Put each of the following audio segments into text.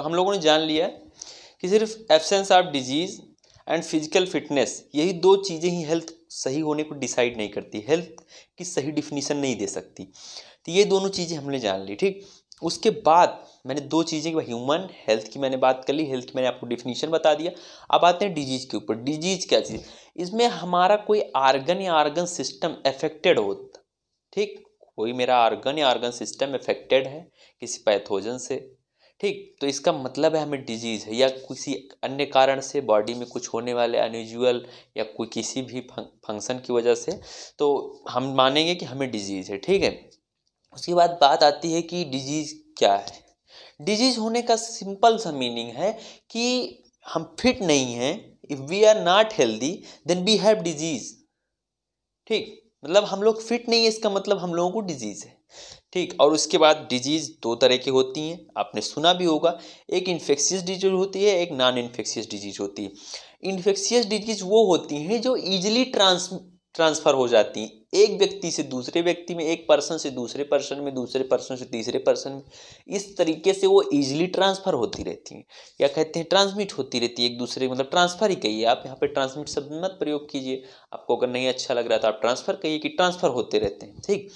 तो हम लोगों ने जान लिया कि सिर्फ absence of disease and physical fitness यही दो चीज़ें ही हेल्थ सही होने को डिसाइड नहीं करती हेल्थ की सही डिफिनीशन नहीं दे सकती तो ये दोनों चीज़ें हमने जान ली ठीक उसके बाद मैंने दो चीज़ें ह्यूमन हेल्थ की मैंने बात कर ली हेल्थ की मैंने आपको डिफिनीशन बता दिया अब आते हैं डिजीज़ के ऊपर डिजीज़ क्या चीज़ इसमें हमारा कोई आर्गन या आर्गन सिस्टम अफेक्टेड होता ठीक कोई मेरा आर्गन या आर्गन सिस्टम अफेक्टेड है किसी पैथोजन से ठीक तो इसका मतलब है हमें डिजीज़ है या किसी अन्य कारण से बॉडी में कुछ होने वाले अनयूजल या कोई किसी भी फंक्शन की वजह से तो हम मानेंगे कि हमें डिजीज़ है ठीक है उसके बाद बात आती है कि डिजीज़ क्या है डिजीज़ होने का सिंपल सा मीनिंग है कि हम फिट नहीं हैं if we are not healthy then we have disease ठीक मतलब हम लोग फिट नहीं है इसका मतलब हम लोगों को डिजीज़ है ठीक और उसके बाद डिजीज़ दो तरह की होती हैं आपने सुना भी होगा एक इन्फेक्शियस डिजीज होती है एक नॉन इन्फेक्शियस डिजीज होती है इन्फेक्शियस डिजीज वो होती हैं जो ईजिली ट्रांस ट्रांसफ़र हो जाती हैं एक व्यक्ति से दूसरे व्यक्ति में एक पर्सन से दूसरे पर्सन में दूसरे पर्सन से तीसरे पर्सन में इस तरीके से वो ईजिली ट्रांसफ़र होती रहती हैं या कहते हैं ट्रांसमिट होती रहती है एक दूसरे मतलब ट्रांसफ़र ही कहिए आप यहाँ पे ट्रांसमिट शब्द मत प्रयोग कीजिए आपको अगर नहीं अच्छा लग रहा तो आप ट्रांसफ़र कहिए कि ट्रांसफ़र होते रहते हैं ठीक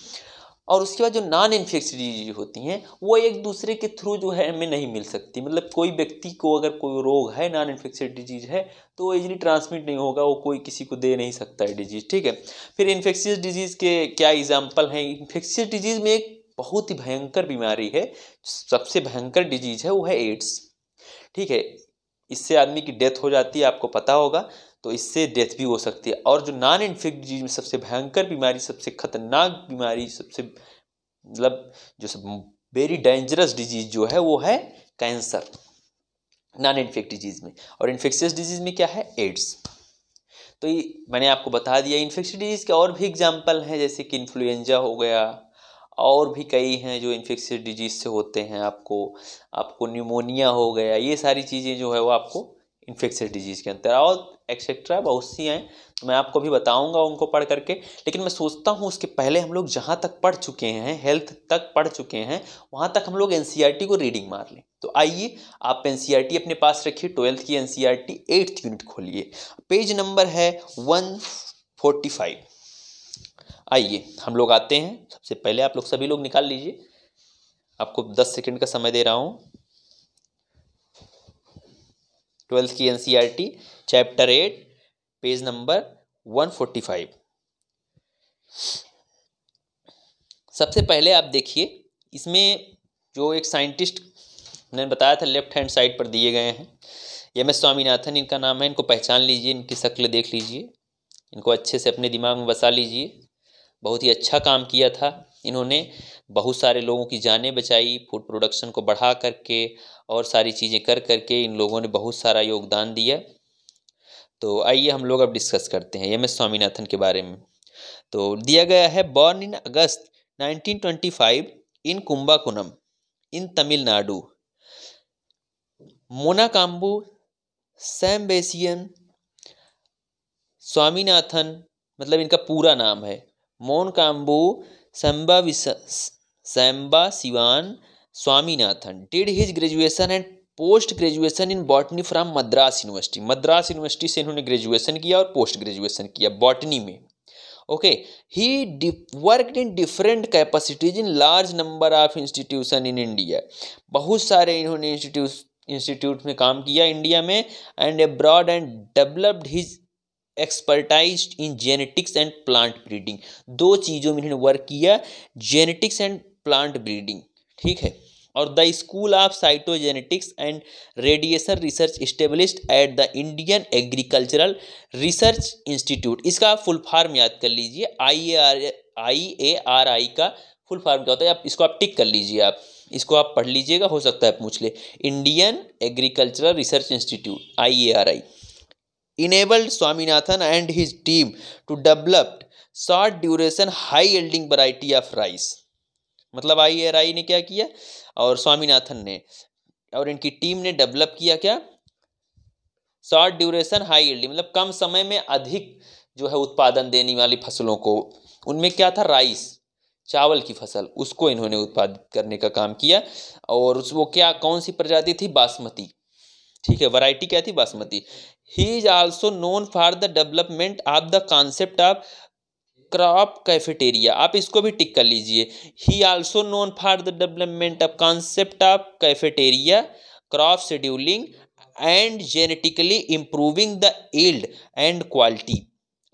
और उसके बाद जो नॉन इन्फेक्शन डिजीज होती हैं वो एक दूसरे के थ्रू जो है हमें नहीं मिल सकती मतलब कोई व्यक्ति को अगर कोई रोग है नॉन इन्फेक्शन डिजीज है तो वो इजली ट्रांसमिट नहीं होगा वो कोई किसी को दे नहीं सकता है डिजीज़ ठीक है फिर इन्फेक्शियस डिजीज़ के क्या एग्जाम्पल हैं इन्फेक्शियस डिजीज़ में एक बहुत ही भयंकर बीमारी है सबसे भयंकर डिजीज़ है वो है एड्स ठीक है इससे आदमी की डेथ हो जाती है आपको पता होगा तो इससे डेथ भी हो सकती है और जो नॉन इन्फेक्ट डिजीज में सबसे भयंकर बीमारी सबसे खतरनाक बीमारी सबसे मतलब जो सब वेरी डेंजरस डिजीज जो है वो है कैंसर नॉन इन्फेक्ट डिजीज में और इन्फेक्शियस डिजीज में क्या है एड्स तो ये मैंने आपको बता दिया इन्फेक्शन डिजीज़ के और भी एग्जाम्पल हैं जैसे कि इन्फ्लुएंजा हो गया और भी कई हैं जो इन्फेक्शन डिजीज़ से होते हैं आपको आपको न्यूमोनिया हो गया ये सारी चीज़ें जो है वो आपको इन्फेक्शियस डिजीज़ के अंतर और एक्सेट्रा बहुत सी हैं तो मैं आपको भी बताऊंगा उनको पढ़ करके लेकिन मैं सोचता हूँ उसके पहले हम लोग जहां तक पढ़ चुके हैं हेल्थ तक पढ़ चुके हैं वहां तक हम लोग एन e को रीडिंग मार लें तो आइए आप एन e अपने पास रखिए ट्वेल्थ की एन सी एट्थ यूनिट खोलिए पेज नंबर है वन आइए हम लोग आते हैं सबसे पहले आप लोग सभी लोग निकाल लीजिए आपको दस सेकेंड का समय दे रहा हूँ ट्वेल्थ की NCERT chapter eight page number one forty five सबसे पहले आप देखिए इसमें जो एक साइंटिस्ट ने बताया था लेफ्ट हैंड साइड पर दिए गए हैं एम एस स्वामीनाथन इनका नाम है इनको पहचान लीजिए इनकी शक्ल देख लीजिए इनको अच्छे से अपने दिमाग में बसा लीजिए बहुत ही अच्छा काम किया था इन्होंने बहुत सारे लोगों की जानें बचाई फूड प्रोडक्शन को बढ़ा करके और सारी चीज़ें कर करके इन लोगों ने बहुत सारा योगदान दिया तो आइए हम लोग अब डिस्कस करते हैं एम एस स्वामीनाथन के बारे में तो दिया गया है born in August 1925 in Kumbakonam in Tamil Nadu Moncompu Sambasivan Swaminathan मतलब इनका पूरा नाम है Mon Moncambo Sivan Swaminathan did his graduation and post graduation in botany from Madras university Madras university से इन्होंने ग्रेजुएशन किया और पोस्ट ग्रेजुएशन किया बॉटनी में okay he worked in different capacities in large number of institution in India बहुत सारे इन्होंने इंस्टीट्यूट इंस्टीट्यूट में काम किया इंडिया में and abroad and developed his expertise in genetics and plant breeding दो चीज़ों में इन्होंने वर्क किया जेनेटिक्स एंड प्लांट ब्रीडिंग ठीक है और the school of cytogenetics and radiation research established at the Indian agricultural research institute इसका फुल फॉर्म याद कर लीजिए आई A R I A R आई का फुल फॉर्म क्या होता है आप इसको आप टिक कर लीजिए आप इसको आप पढ़ लीजिएगा हो सकता है पूछ ले Indian agricultural research institute I A R I enabled Swaminathan and his team to develop short duration high yielding variety of rice मतलब आई एर आई ने क्या किया और स्वामीनाथन ने और इनकी टीम ने डेवलप किया क्या शॉर्ट ड्यूरेशन हाई यील्डिंग मतलब कम समय में अधिक जो है उत्पादन देने वाली फसलों को उनमें क्या था राइस चावल की फसल उसको इन्होंने उत्पादित करने का काम किया और उस वो क्या कौन सी प्रजाति थी बासमती ठीक है वैरायटी क्या थी basmati he is also known for the development of the concept of crop cafeteria आप इसको भी टिक कर लीजिए he also known for the development of concept of cafeteria crop scheduling and genetically improving the yield and quality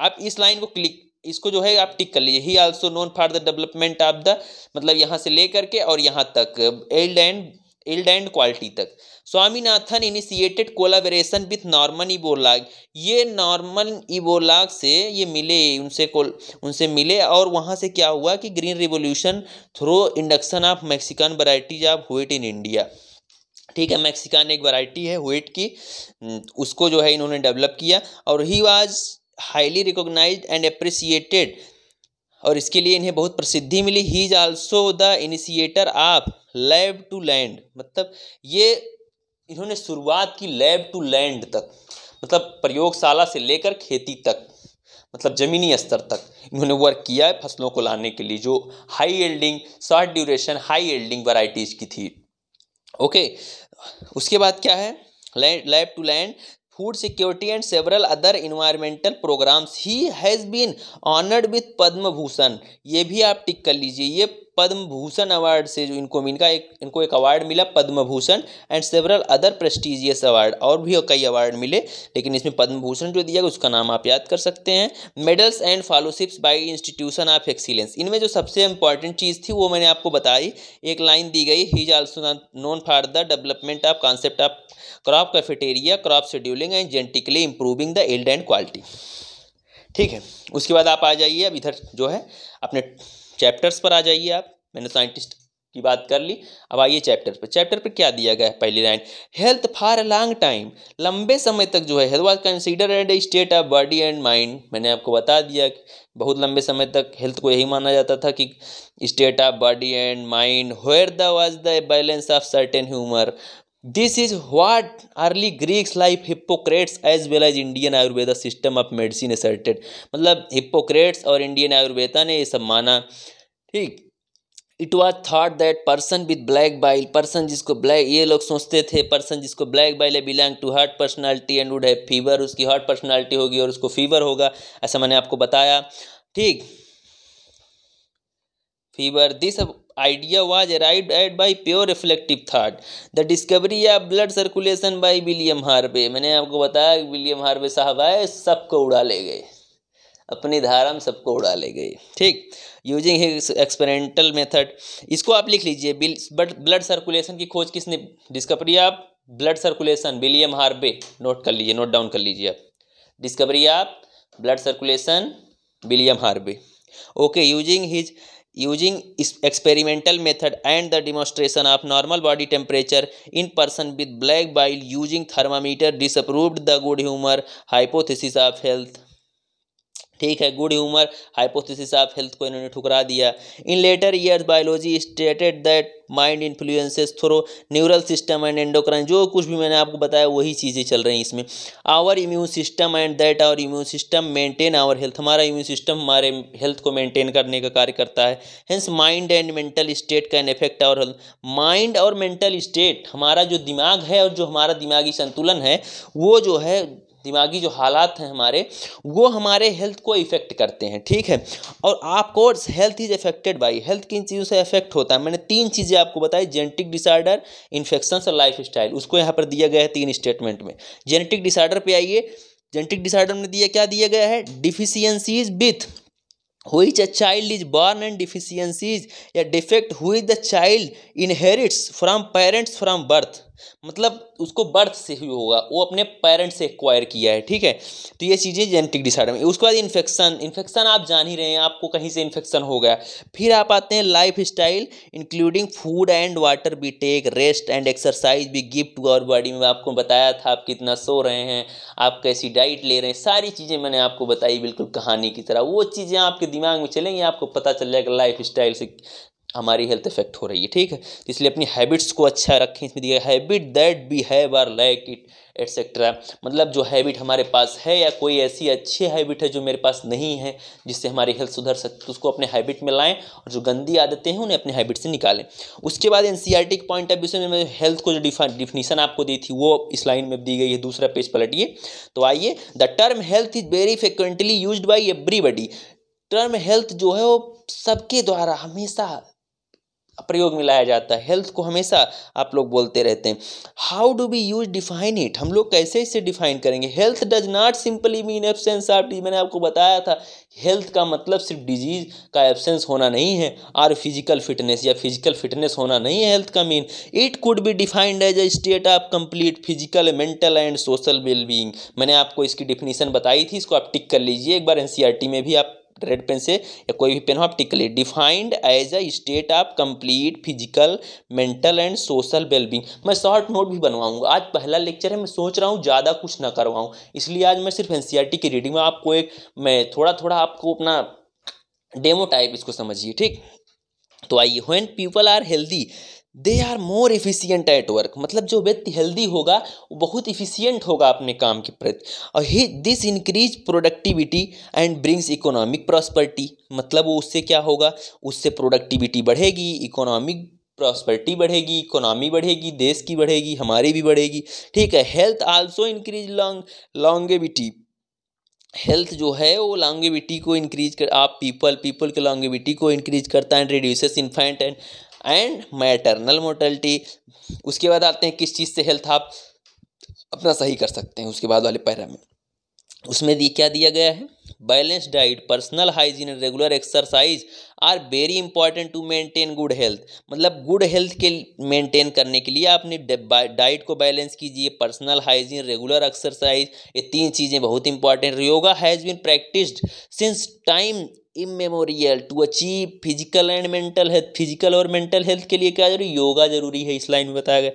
आप इस line को click इसको जो है आप टिक कर लीजिए he also known for the development of the मतलब यहाँ से लेकर के और यहाँ तक yield and yield and quality तक Swaminathan initiated collaboration with Norman Borlaug ये नॉर्मन इबोलाग से ये मिले उनसे उनसे मिले और वहाँ से क्या हुआ कि green revolution through induction of Mexican varieties of wheat in India ठीक है मैक्सिकन एक वराइटी है हुट की उसको जो है इन्होंने डेवलप किया और he was highly recognize and appreciated और इसके लिए इन्हें बहुत प्रसिद्धि मिली he is also the initiator of lab to land मतलब ये इन्होंने शुरुआत की लैब टू लैंड तक मतलब प्रयोगशाला से लेकर खेती तक मतलब ज़मीनी स्तर तक इन्होंने वर्क किया है फसलों को लाने के लिए जो high yielding short duration high yielding varieties की थी ओके उसके बाद क्या है lab to land food security and several other environmental programs he has been honoured with Padma Bhushan ये भी आप टिक कर लीजिए ये पद्म भूषण अवार्ड से जो इनको इनका एक इनको एक अवार्ड मिला Padma Bhushan and several other prestigious award और भी कई अवार्ड मिले लेकिन इसमें पद्म भूषण जो दिया गया उसका नाम आप याद कर सकते हैं medals and fellowships by institution of excellence इनमें जो सबसे इंपॉर्टेंट चीज़ थी वो मैंने आपको बताई एक लाइन दी गई he is also known for the development of concept of crop cafeteria crop scheduling and genetically improving the yield and quality ठीक है उसके बाद आप आ जाइए अब इधर जो है अपने चैप्टर्स पर आ जाइए आप मैंने साइंटिस्ट की बात कर ली अब आइए चैप्टर पर चैप्टर पर क्या दिया गया है पहली line health for a long time लंबे समय तक जो है health was consider and state of body and mind मैंने आपको बता दिया बहुत लंबे समय तक हेल्थ को यही माना जाता था कि state of body and mind where the was the balance of certain humour this is what early Greeks life Hippocrates as well as Indian Ayurveda system of medicine asserted मतलब हिप्पोक्रेट्स और इंडियन आयुर्वेदा ने ये सब माना ठीक it was thought that person with black bile person जिसको black ये लोग सोचते थे पर्सन जिसको ब्लैक बाइल है belong to heart personality and would है फीवर उसकी हार्ट पर्सनैलिटी होगी और उसको फीवर होगा ऐसा मैंने आपको बताया ठीक fever this idea was arrived at by pure reflective thought. The discovery of blood circulation by William Harvey. मैंने आपको बताया कि विलियम हार्वे साहब आए सबको उड़ा ले गए अपनी धारा में सबको उड़ा ले गए ठीक यूजिंग हिज एक्सपेरिमेंटल मेथड इसको आप लिख लीजिए बट ब्लड सर्कुलेशन की खोज किसने डिस्कवरी आप blood circulation William Harvey note कर लीजिए नोट डाउन कर लीजिए आप डिस्कवरी आप blood circulation William Harvey okay using his using इस experimental method and the demonstration of normal body temperature in person with black bile using thermometer disapproved the good humour hypothesis of health ठीक है good humour hypothesis of health को इन्होंने ठुकरा दिया in later years biology stated that mind influences throw neural system and endocrine जो कुछ भी मैंने आपको बताया वही चीज़ें चल रही हैं इसमें our immune system and that our immune system maintain our health हमारा इम्यून सिस्टम हमारे हेल्थ को मेंटेन करने का कार्य करता है hence mind and mental state का an effect our health mind और मेंटल स्टेट हमारा जो दिमाग है और जो हमारा दिमागी संतुलन है वो जो है दिमागी जो हालात हैं हमारे वो हमारे हेल्थ को इफ़ेक्ट करते हैं ठीक है और आपको health is affected by health किन चीज़ों से अफेक्ट होता है मैंने तीन चीज़ें आपको बताई जेनेटिक डिसऑर्डर इन्फेक्शन और लाइफ स्टाइल उसको यहाँ पर दिया गया है तीन स्टेटमेंट में जेनेटिक डिसऑर्डर पर आइए जेनेटिक डिसऑर्डर में दिया क्या दिया गया है deficiencies with which a child is born and deficiencies या defect which the child inherits from parents from birth मतलब उसको बर्थ से ही होगा वो अपने पेरेंट्स से एक्वायर किया है ठीक है तो ये चीज़ें जेनेटिक डिसऑर्डर में उसके बाद इन्फेक्शन इन्फेक्शन आप जान ही रहे हैं आपको कहीं से इन्फेक्शन हो गया फिर आप आते हैं lifestyle including food and water we take rest and exercise भी गिफ्ट टू आवर बॉडी में आपको बताया था आप कितना सो रहे हैं आप कैसी डाइट ले रहे हैं सारी चीज़ें मैंने आपको बताई बिल्कुल कहानी की तरह वो चीज़ें आपके दिमाग में चलेंगी आपको पता चल जाएगा लाइफ स्टाइल से हमारी हेल्थ इफेक्ट हो रही है ठीक है तो इसलिए अपनी हैबिट्स को अच्छा रखें इसमें दिया habit that we have are like it etcetera मतलब जो हैबिट हमारे पास है या कोई ऐसी अच्छी हैबिट है जो मेरे पास नहीं है जिससे हमारी हेल्थ सुधर सकती तो उसको अपने हैबिट में लाएं और जो गंदी आदतें हैं उन्हें अपने हैबिट से निकालें उसके बाद एन सी आर टी के पॉइंट ऑफ व्यू से मैंने हेल्थ को जो डिफिनीशन आपको दी थी वो इस लाइन में दी गई है दूसरा पेज पलटिए तो आइए the term health is very frequently use by everybody term health जो है वो सबके द्वारा हमेशा प्रयोग में लाया जाता है हेल्थ को हमेशा आप लोग बोलते रहते हैं how do we use define it हम लोग कैसे इसे डिफाइन करेंगे health does not simply mean absence of मैंने आपको बताया था हेल्थ का मतलब सिर्फ डिजीज़ का एबसेंस होना नहीं है और फिजिकल फिटनेस या फिजिकल फिटनेस होना नहीं है हेल्थ का mean it could be defined as a state of complete physical mental and social wellbeing मैंने आपको इसकी डिफिनीशन बताई थी इसको आप टिक कर लीजिए एक बार एन e में भी आप रेड पेन से या कोई भी पेन हो आप टिक लिए defined as a state of complete physical mental and social wellbeing मैं शॉर्ट नोट भी बनवाऊंगा आज पहला लेक्चर है मैं सोच रहा हूँ ज़्यादा कुछ ना करवाऊँ इसलिए आज मैं सिर्फ एन की रीडिंग में आपको एक मैं थोड़ा थोड़ा आपको अपना डेमो टाइप इसको समझिए ठीक तो आइए when people are healthy they are more efficient at work मतलब जो व्यक्ति हेल्दी होगा वो बहुत इफिशियंट होगा अपने काम के प्रति और ही this increase productivity and brings economic prosperity मतलब वो उससे क्या होगा उससे प्रोडक्टिविटी बढ़ेगी इकोनॉमिक प्रॉस्पर्टी बढ़ेगी इकोनॉमी बढ़ेगी देश की बढ़ेगी हमारी भी बढ़ेगी ठीक है health also increase long longevity health जो है वो लॉन्गेविटी को इंक्रीज कर आप पीपल पीपल के लॉन्गेविटी को इंक्रीज करता है and reduces infant and and maternal mortality उसके बाद आते हैं किस चीज़ से हेल्थ आप अपना सही कर सकते हैं उसके बाद वाले पैरा में उसमें दी क्या दिया गया है balance diet personal hygiene and regular exercise are very important to maintain good health मतलब गुड हेल्थ के मेंटेन करने के लिए आपने डाइट को बैलेंस कीजिए पर्सनल हाइजीन रेगुलर एक्सरसाइज ये तीन चीज़ें बहुत important yoga has been practised since time immemorial to achieve physical and mental health physical और मेंटल हेल्थ के लिए क्या जरूरी योगा जरूरी है इस लाइन में बताया गया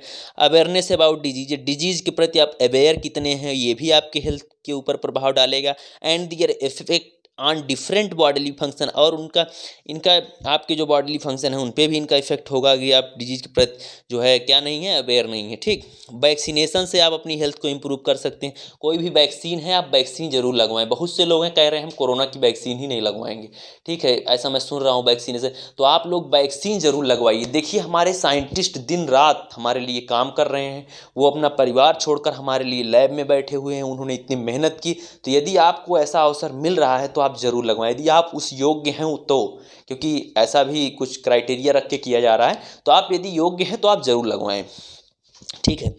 अवेयरनेस अबाउट डिजीज डिजीज के प्रति आप अवेयर कितने हैं ये भी आपके हेल्थ के ऊपर प्रभाव डालेगा and their effect on different bodily function और उनका इनका आपके जो बॉडली फंक्शन है उन पर भी इनका इफेक्ट होगा कि आप डिजीज़ के प्रति जो है क्या नहीं है अवेयर नहीं है ठीक वैक्सीनेशन से आप अपनी हेल्थ को इम्प्रूव कर सकते हैं कोई भी वैक्सीन है आप वैक्सीन ज़रूर लगवाएं बहुत से लोग हैं कह रहे हैं हम कोरोना की वैक्सीन ही नहीं लगवाएंगे ठीक है ऐसा मैं सुन रहा हूँ वैक्सीनेशन तो आप लोग वैक्सीन ज़रूर लगवाइए देखिए हमारे साइंटिस्ट दिन रात हमारे लिए काम कर रहे हैं वो अपना परिवार छोड़कर हमारे लिए लैब में बैठे हुए हैं उन्होंने इतनी मेहनत की तो यदि आपको ऐसा अवसर मिल रहा है तो आप ज़रूर लगवाएं यदि आप उस योग्य हैं तो क्योंकि ऐसा भी कुछ क्राइटेरिया रख के किया जा रहा है तो आप यदि योग्य हैं तो आप ज़रूर लगवाएं ठीक है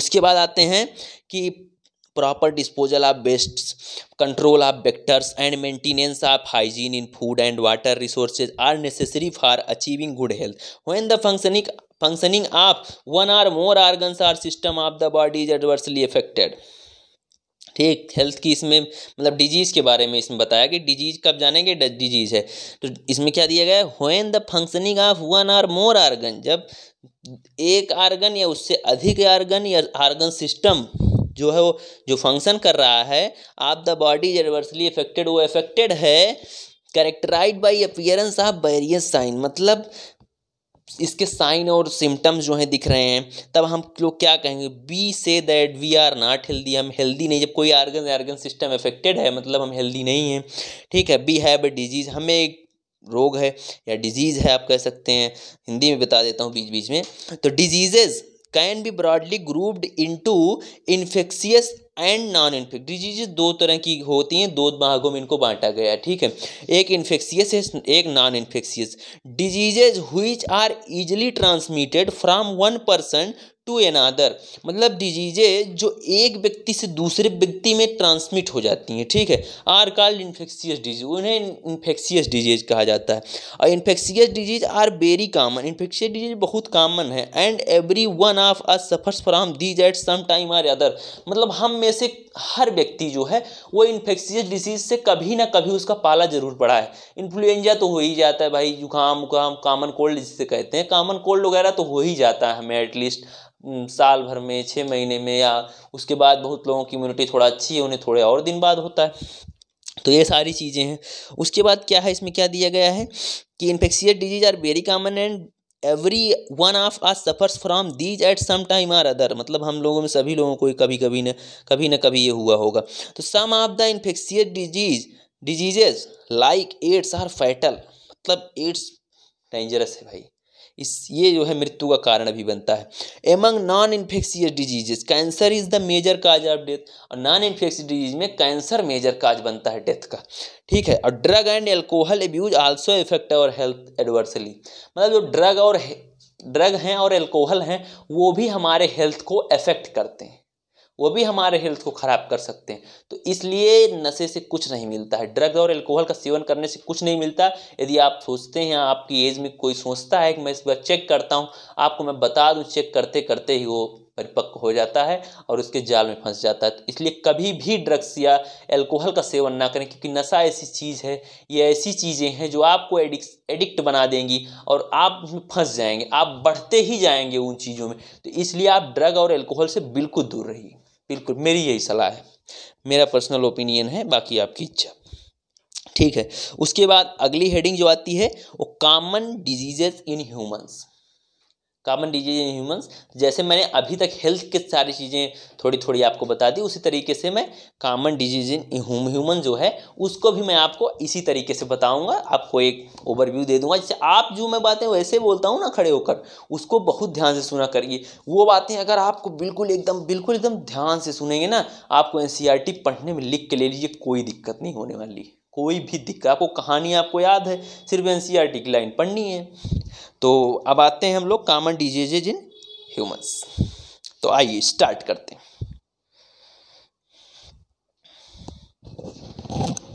उसके बाद आते हैं कि proper disposal of waste control of vectors and maintenance of hygiene in food and water resources are necessary for achieving good health when the functioning functioning of one or more organs or system of the body is adversely affected ठीक health की इसमें मतलब disease के बारे में इसमें बताया कि डिजीज़ कब जानेंगे डिजीज़ है तो इसमें क्या दिया गया है when the functioning of one or more organ जब एक आर्गन या उससे अधिक आर्गन या आर्गन सिस्टम जो है वो जो फंक्शन कर रहा है आप द बॉडी रिवर्सली अफेक्टेड वो अफेक्टेड है characterised by appearance of various sign मतलब इसके साइन और सिम्टम्स जो हैं दिख रहे हैं तब हम लोग क्या कहेंगे we say that we are not healthy हम हेल्दी नहीं जब कोई आर्गन आर्गन सिस्टम अफेक्टेड है मतलब हम हेल्दी नहीं हैं ठीक है बी हैव ए डिजीज़ हमें एक रोग है या डिजीज़ है आप कह सकते हैं हिंदी में बता देता हूँ बीच बीच में तो diseases can be broadly grouped into infectious and non infectious diseases दो तरह की होती हैं दो भागों में इनको बांटा गया है ठीक है एक इन्फेक्शियस है एक non infectious diseases which are easily transmitted from one person to another मतलब डिजीजे जो एक व्यक्ति से दूसरे व्यक्ति में ट्रांसमिट हो जाती हैं ठीक है आर कॉल्ड इन्फेक्शियस डिजीज उन्हें इन्फेक्शियस डिजीज कहा जाता है और infectious disease are very common infectious disease बहुत कॉमन है and every one of us suffers from these at some time or other मतलब हम में से हर व्यक्ति जो है वो इन्फेक्शियस डिजीज से कभी ना कभी उसका पाला जरूर पड़ा है इन्फ्लुएंजा तो हो ही जाता है भाई जुकाम उकाम कॉमन कोल्ड जिसे कहते हैं कॉमन कोल्ड वगैरह तो हो ही जाता है हमें एटलीस्ट साल भर में छः महीने में या उसके बाद बहुत लोगों की इम्यूनिटी थोड़ा अच्छी है उन्हें थोड़े और दिन बाद होता है तो ये सारी चीज़ें हैं उसके बाद क्या है इसमें क्या दिया गया है कि infectious disease are very common and every one of our suffers from these at some time or other मतलब हम लोगों में सभी लोगों को कभी कभी न कभी न कभी ये हुआ होगा तो some of the infectious disease diseases like AIDS are fatal मतलब एड्स डेंजरस है भाई इस ये जो है मृत्यु का कारण भी बनता है among non infectious diseases cancer is the major cause of death और नॉन इन्फेक्शियस डिजीज में कैंसर मेजर काज बनता है डेथ का ठीक है और drug and alcohol abuse also effect our health adversely मतलब जो ड्रग और ड्रग हैं और एल्कोहल हैं वो भी हमारे हेल्थ को अफेक्ट करते हैं वो भी हमारे हेल्थ को ख़राब कर सकते हैं तो इसलिए नशे से कुछ नहीं मिलता है ड्रग्स और एल्कोहल का सेवन करने से कुछ नहीं मिलता यदि आप सोचते हैं आपकी एज में कोई सोचता है कि मैं इस बार चेक करता हूँ आपको मैं बता दूँ चेक करते करते ही वो परिपक्व हो जाता है और उसके जाल में फंस जाता है तो इसलिए कभी भी ड्रग्स या एल्कोहल का सेवन ना करें क्योंकि नशा ऐसी चीज़ है ये ऐसी चीज़ें हैं जो आपको एडिक्स एडिक्ट बना देंगी और आप उसमें फंस जाएंगे आप बढ़ते ही जाएंगे उन चीज़ों में तो इसलिए आप ड्रग और एल्कोहल से बिल्कुल दूर रहिए बिल्कुल मेरी यही सलाह है मेरा पर्सनल ओपिनियन है बाकी आपकी इच्छा ठीक है उसके बाद अगली हेडिंग जो आती है वो common diseases in humans common disease in humans जैसे मैंने अभी तक हेल्थ की सारी चीज़ें थोड़ी थोड़ी आपको बता दी उसी तरीके से मैं कॉमन डिजीज इन ह्यूमन जो है उसको भी मैं आपको इसी तरीके से बताऊंगा आपको एक ओवरव्यू दे दूंगा जैसे आप जो मैं बातें वैसे बोलता हूँ ना खड़े होकर उसको बहुत ध्यान से सुना करिए वो बातें अगर आपको बिल्कुल एकदम बिल्कुल एकदम ध्यान से सुनेंगे ना आपको एन e पढ़ने में लिख के ले लीजिए कोई दिक्कत नहीं होने वाली कोई भी दिक्कत आपको कहानी आपको याद है सिर्फ एन e की लाइन पढ़नी है तो अब आते हैं हम लोग कॉमन डिजीजेज इन ह्यूमंस तो आइए स्टार्ट करते हैं